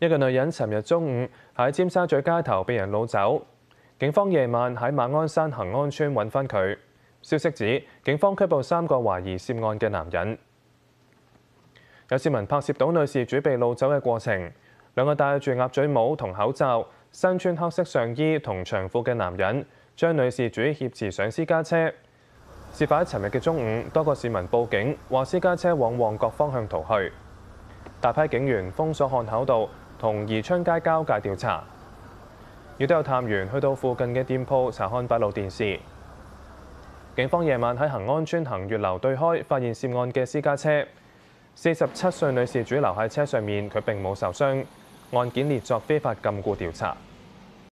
一個女人尋日中午喺尖沙咀街頭被人攞走，警方夜晚喺馬鞍山恒安村揾翻佢。消息指警方拘捕三個懷疑涉案嘅男人。有市民拍攝到女士主被攞走嘅過程，兩個戴住鴨嘴帽同口罩、身穿黑色上衣同長褲嘅男人將女士主挟持上私家車。事發喺尋日嘅中午，多個市民報警，話私家車往旺角方向逃去，大批警員封鎖漢口道。同宜昌街交界調查，亦都有探員去到附近嘅店鋪查看八路電視。警方夜晚喺恒安邨行月樓對開發現涉案嘅私家車，四十七歲女士主留喺車上面，佢並冇受傷。案件列作非法禁固調查。